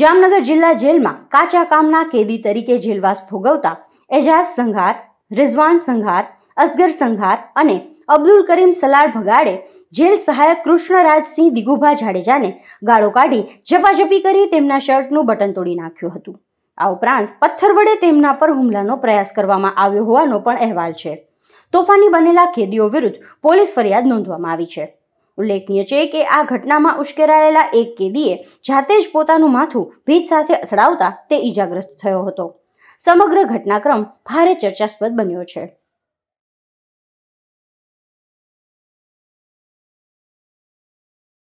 જામનગર જિલ્લા જેલમાં કાચા કામના કેદી તરીકે જેલવાસ ભોગવતા એજાઝ સંઘાર રિઝવાન સંઘાર અસગર સંઘાર અને અબ્દુલ કરીમ સલાડ ભગાડે જેલ સહાયક કૃષ્ણરાજસિંહ દિગુભા જાડેજાને ગાળો કાઢી ઝપાઝપી કરી તેમના શર્ટનું બટન તોડી નાખ્યું હતું આ ઉપરાંત પથ્થર વડે તેમના પર હુમલાનો પ્રયાસ કરવામાં આવ્યો હોવાનો પણ અહેવાલ છે તોફાની બનેલા કેદીઓ વિરુદ્ધ પોલીસ ફરિયાદ નોંધવામાં આવી છે ઉલ્લેખનીય છે કે આ ઘટનામાં ઉશ્કેરાયેલા એક કેદીએ જાતે જ પોતાનું માથું ભીત સાથે અથડાવતા તે ઈજાગ્રસ્ત થયો હતો સમગ્ર ઘટનાક્રમ ભારે ચર્ચાસ્પદ બન્યો છે